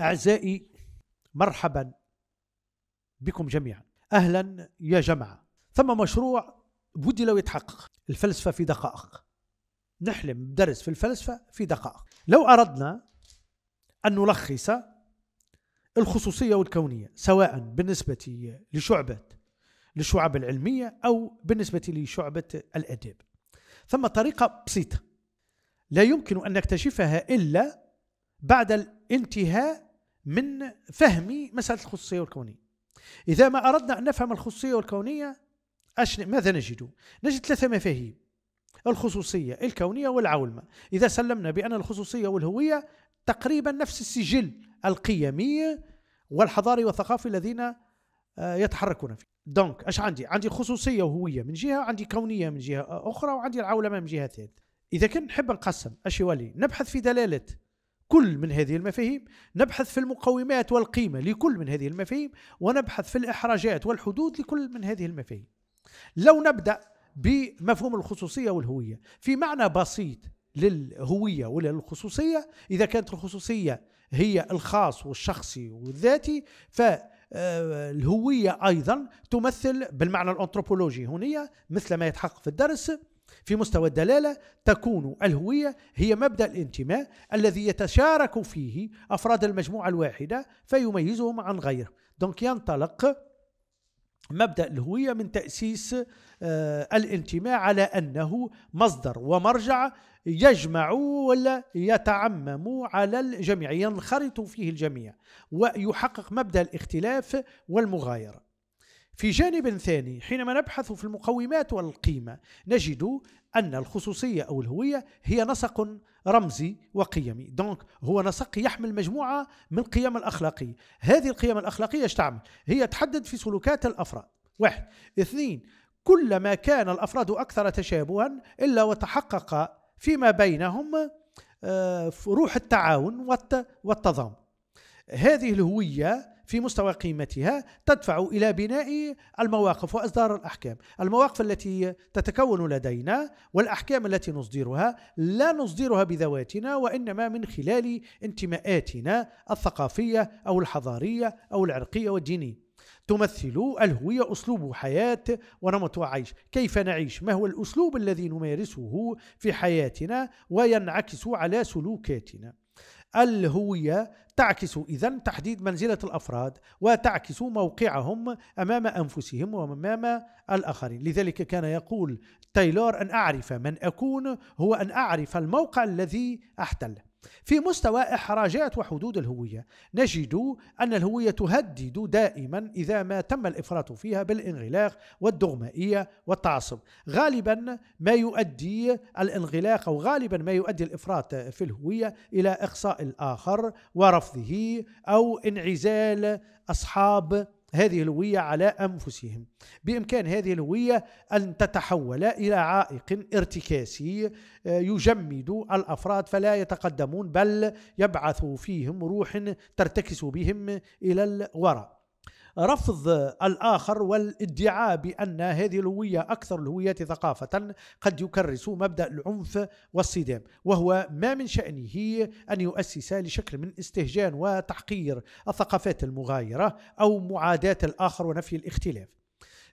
أعزائي مرحبا بكم جميعا أهلا يا جماعة ثم مشروع بودي لو يتحقق الفلسفة في دقائق نحلم بدرس في الفلسفة في دقائق لو أردنا أن نلخص الخصوصية والكونية سواء بالنسبة لشعبة للشعب العلمية أو بالنسبة لشعبة الأداب ثم طريقة بسيطة لا يمكن أن نكتشفها إلا بعد الانتهاء من فهم مسألة الخصوصية والكونية إذا ما أردنا أن نفهم الخصوصية والكونية أش ماذا نجد؟ نجد ثلاثة مفاهيم الخصوصية الكونية والعولمة إذا سلمنا بأن الخصوصية والهوية تقريبا نفس السجل القيمي والحضاري والثقافي الذين آه، يتحركون فيه دونك اش عندي عندي خصوصيه وهويه من جهه عندي كونيه من جهه اخرى وعندي العولمه من جهه ثالثه اذا كنت نحب نقسم اش يولي نبحث في دلاله كل من هذه المفاهيم نبحث في المقومات والقيمة لكل من هذه المفاهيم ونبحث في الإحراجات والحدود لكل من هذه المفاهيم لو نبدأ بمفهوم الخصوصية والهوية في معنى بسيط للهوية وللخصوصية إذا كانت الخصوصية هي الخاص والشخصي والذاتي ف آه، الهوية أيضا تمثل بالمعنى الأنتروبولوجي هنا مثل ما يتحقق في الدرس في مستوى الدلالة تكون الهوية هي مبدأ الانتماء الذي يتشارك فيه أفراد المجموعة الواحدة فيميزهم عن غيره دونك ينطلق مبدأ الهوية من تأسيس آه، الانتماء على أنه مصدر ومرجع يجمع ولا يتعمم على الجميع ينخرط فيه الجميع ويحقق مبدأ الاختلاف والمغايرة في جانب ثاني حينما نبحث في المقومات والقيمة نجد أن الخصوصية أو الهوية هي نسق رمزي وقيمي دونك هو نسق يحمل مجموعة من القيم الأخلاقية هذه القيم الأخلاقية تعمل؟ هي تحدد في سلوكات الأفراد واحد اثنين كلما كان الأفراد أكثر تشابها إلا وتحقق فيما بينهم آه، روح التعاون والتضامن هذه الهوية في مستوى قيمتها تدفع إلى بناء المواقف وإصدار الأحكام المواقف التي تتكون لدينا والأحكام التي نصدرها لا نصدرها بذواتنا وإنما من خلال انتماءاتنا الثقافية أو الحضارية أو العرقية والدينية تمثل الهوية أسلوب حياة ونمط عيش كيف نعيش ما هو الأسلوب الذي نمارسه في حياتنا وينعكس على سلوكاتنا الهوية تعكس إذا تحديد منزلة الأفراد وتعكس موقعهم أمام أنفسهم وأمام الآخرين لذلك كان يقول تايلور أن أعرف من أكون هو أن أعرف الموقع الذي أحتله في مستوى إحراجات وحدود الهوية نجد أن الهوية تهدد دائما إذا ما تم الإفراط فيها بالانغلاق والدغمائية والتعصب غالبا ما يؤدي الانغلاق أو غالبا ما يؤدي الإفراط في الهوية إلى إقصاء الآخر ورفضه أو انعزال أصحاب هذه الهوية على أنفسهم بإمكان هذه الهوية أن تتحول إلى عائق ارتكاسي آه، يجمد الأفراد فلا يتقدمون بل يبعث فيهم روح ترتكس بهم إلى الوراء رفض الآخر والادعاء بأن هذه الهوية أكثر الهويات ثقافة قد يكرس مبدأ العنف والصدام وهو ما من شأنه أن يؤسس لشكل من استهجان وتحقير الثقافات المغايرة أو معاداة الآخر ونفي الاختلاف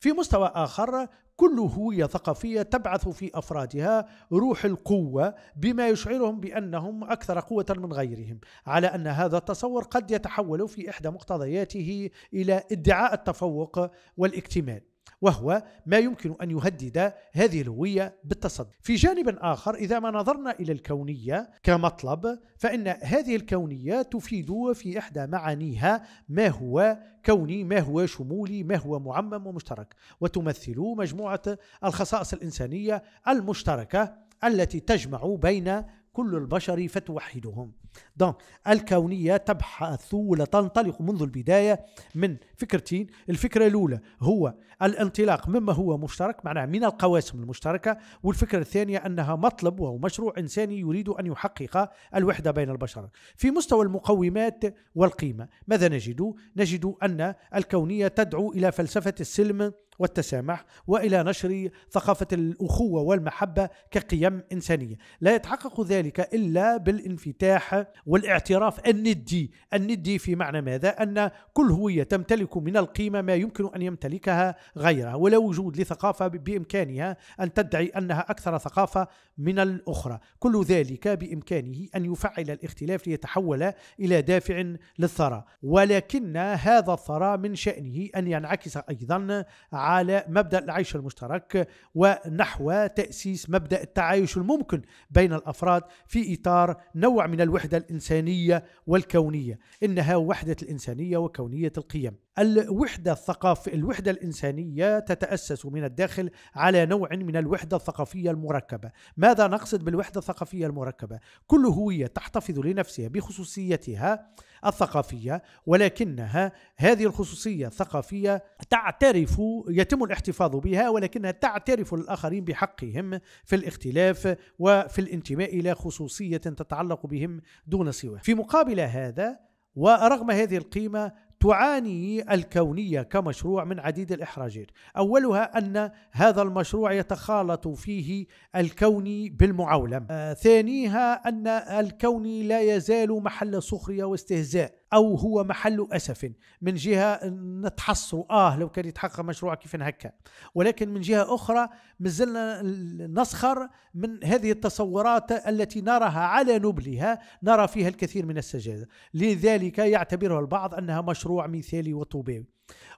في مستوى آخر كل هوية ثقافية تبعث في أفرادها روح القوة بما يشعرهم بأنهم أكثر قوة من غيرهم على أن هذا التصور قد يتحول في إحدى مقتضياته إلى ادعاء التفوق والاكتمال وهو ما يمكن أن يهدد هذه الهوية بالتصدي في جانب آخر إذا ما نظرنا إلى الكونية كمطلب فإن هذه الكونية تفيد في إحدى معانيها ما هو كوني ما هو شمولي ما هو معمم ومشترك وتمثل مجموعة الخصائص الإنسانية المشتركة التي تجمع بين كل البشر فتوحدهم دونك الكونية تبحث ولا تنطلق منذ البداية من فكرتين الفكرة الأولى هو الانطلاق مما هو مشترك معناه من القواسم المشتركة والفكرة الثانية أنها مطلب وهو مشروع إنساني يريد أن يحقق الوحدة بين البشر في مستوى المقومات والقيمة ماذا نجد؟ نجد أن الكونية تدعو إلى فلسفة السلم والتسامح والى نشر ثقافه الاخوه والمحبه كقيم انسانيه، لا يتحقق ذلك الا بالانفتاح والاعتراف الندي، الندي في معنى ماذا؟ ان كل هويه تمتلك من القيمه ما يمكن ان يمتلكها غيرها، ولا وجود لثقافه بامكانها ان تدعي انها اكثر ثقافه من الاخرى، كل ذلك بامكانه ان يفعل الاختلاف ليتحول الى دافع للثراء، ولكن هذا الثراء من شانه ان ينعكس ايضا على مبدا العيش المشترك ونحو تاسيس مبدا التعايش الممكن بين الافراد في اطار نوع من الوحده الانسانيه والكونيه انها وحده الانسانيه وكونيه القيم الوحدة الثقافية الوحدة الإنسانية تتأسس من الداخل على نوع من الوحدة الثقافية المركبة ماذا نقصد بالوحدة الثقافية المركبة؟ كل هوية تحتفظ لنفسها بخصوصيتها الثقافية ولكنها هذه الخصوصية الثقافية تعترف يتم الاحتفاظ بها ولكنها تعترف للآخرين بحقهم في الاختلاف وفي الانتماء إلى خصوصية تتعلق بهم دون سواه في مقابل هذا ورغم هذه القيمة تعاني الكونية كمشروع من عديد الإحراجات أولها أن هذا المشروع يتخالط فيه الكوني بالمعولم آه ثانيها أن الكوني لا يزال محل سخرية واستهزاء أو هو محل أسف من جهة نتحصر آه لو كان يتحقق مشروع كيف هكا ولكن من جهة أخرى مازلنا نسخر من هذه التصورات التي نراها على نبلها نرى فيها الكثير من السجادة لذلك يعتبرها البعض أنها مشروع مثالي وطوبي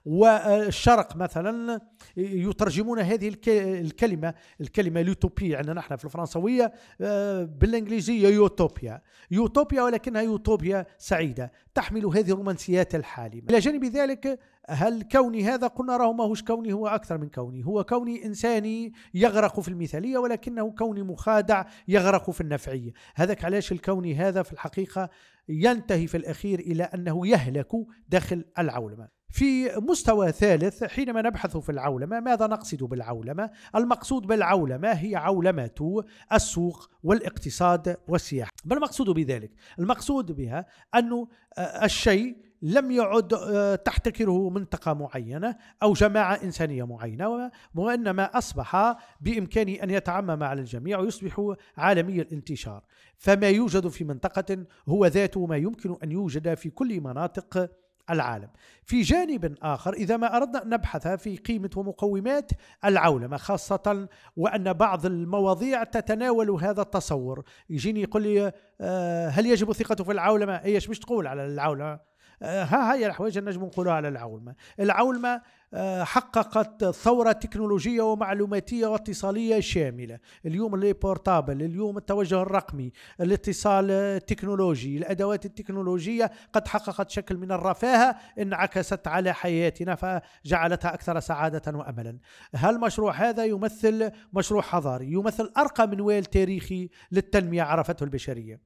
والشرق مثلا يترجمون هذه الكلمه الكلمه اليوتوبيا عندنا يعني نحن في الفرنسويه آه، بالانجليزيه يوتوبيا يوتوبيا ولكنها يوتوبيا سعيده تحمل هذه الرومانسيات الحالمه الى جانب ذلك هل كوني هذا قلنا راه ماهوش كوني هو أكثر من كوني هو كوني إنساني يغرق في المثالية ولكنه كوني مخادع يغرق في النفعية هذاك علاش الكوني هذا في الحقيقة ينتهي في الأخير إلى أنه يهلك داخل العولمة في مستوى ثالث حينما نبحث في العولمة ماذا نقصد بالعولمة؟ المقصود بالعولمة هي عولمة السوق والاقتصاد والسياحة ما المقصود بذلك؟ المقصود بها أن آه، الشيء لم يعد آه، تحتكره منطقة معينة أو جماعة إنسانية معينة وإنما أصبح بإمكانه أن يتعمم على الجميع ويصبح عالمي الانتشار فما يوجد في منطقة هو ذاته ما يمكن أن يوجد في كل مناطق العالم في جانب آخر إذا ما أردنا أن نبحث في قيمة ومقومات العولمة خاصة وأن بعض المواضيع تتناول هذا التصور يجيني يقول لي آه، هل يجب الثقة في العولمة؟ إيش مش تقول على العولمة؟ آه، ها هي الحوايج نجم نقولها على العولمة العولمة آه، حققت ثورة تكنولوجية ومعلوماتية واتصالية شاملة اليوم اللي بورتابل اليوم التوجه الرقمي الاتصال التكنولوجي الأدوات التكنولوجية قد حققت شكل من الرفاهة انعكست على حياتنا فجعلتها أكثر سعادة وأملا هل المشروع هذا يمثل مشروع حضاري يمثل أرقى منوال تاريخي للتنمية عرفته البشرية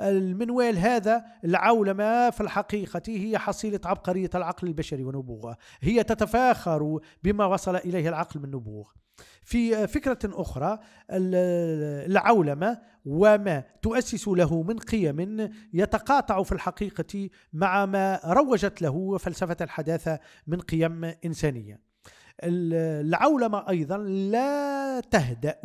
المنوال هذا العولمة في الحقيقة هي حصيلة عبقرية العقل البشري ونبوغه هي تتفاخر بما وصل إليه العقل من نبوغ في فكرة أخرى العولمة وما تؤسس له من قيم يتقاطع في الحقيقة مع ما روجت له فلسفة الحداثة من قيم إنسانية العولمة أيضا لا تهدأ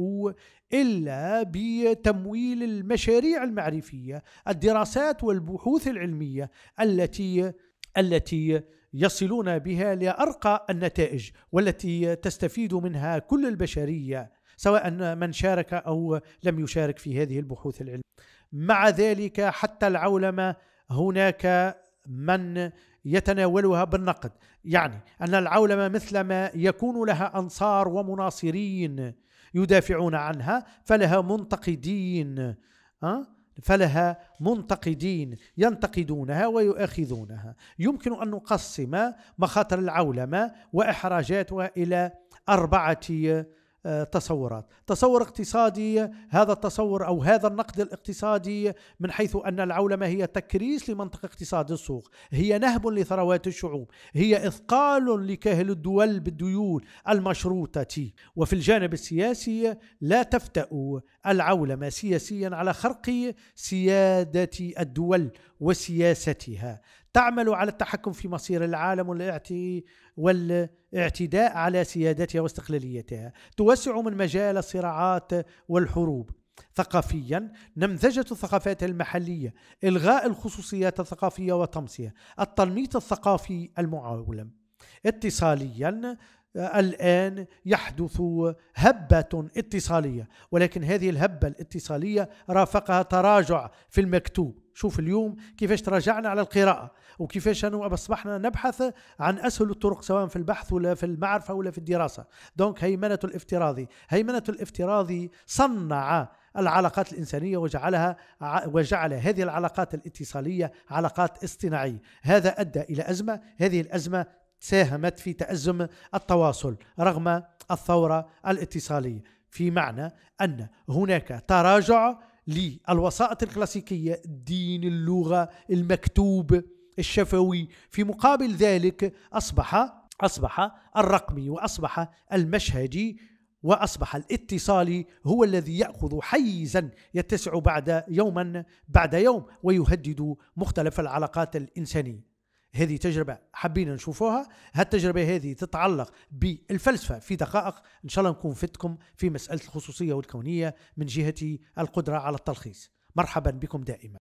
إلا بتمويل المشاريع المعرفية الدراسات والبحوث العلمية التي التي يصلون بها لأرقى النتائج والتي تستفيد منها كل البشرية سواء من شارك أو لم يشارك في هذه البحوث العلمية مع ذلك حتى العولمة هناك من يتناولها بالنقد يعني أن العولمة مثلما يكون لها أنصار ومناصرين يدافعون عنها فلها منتقدين أه؟ فلها منتقدين ينتقدونها ويؤاخذونها يمكن أن نقسم مخاطر العولمة وإحراجاتها إلى أربعة آه، تصورات تصور اقتصادي هذا التصور أو هذا النقد الاقتصادي من حيث أن العولمة هي تكريس لمنطق اقتصاد السوق هي نهب لثروات الشعوب هي إثقال لكاهل الدول بالديون المشروطة وفي الجانب السياسي لا تفتأ العولمة سياسيا على خرق سيادة الدول وسياستها تعمل على التحكم في مصير العالم والاعتداء على سيادتها واستقلاليتها توسع من مجال الصراعات والحروب ثقافيا نمذجة الثقافات المحلية إلغاء الخصوصيات الثقافية وطمسها التنميط الثقافي المعولم اتصاليا الآن يحدث هبة اتصالية ولكن هذه الهبة الاتصالية رافقها تراجع في المكتوب شوف اليوم كيفاش تراجعنا على القراءة وكيفاش أنا أصبحنا نبحث عن أسهل الطرق سواء في البحث ولا في المعرفة ولا في الدراسة دونك هيمنة الافتراضي هيمنة الافتراضي صنع العلاقات الإنسانية وجعلها وجعل هذه العلاقات الاتصالية علاقات اصطناعية هذا أدى إلى أزمة هذه الأزمة ساهمت في تأزم التواصل رغم الثورة الاتصالية في معنى أن هناك تراجع للوسائط الكلاسيكية الدين اللغة المكتوب الشفوي في مقابل ذلك أصبح أصبح الرقمي وأصبح المشهدي واصبح الاتصالي هو الذي ياخذ حيزا يتسع بعد يوما بعد يوم ويهدد مختلف العلاقات الانسانيه هذه تجربة حبينا نشوفوها هالتجربة هذه تتعلق بالفلسفة في دقائق إن شاء الله نكون فتكم في مسألة الخصوصية والكونية من جهة القدرة على التلخيص مرحبا بكم دائما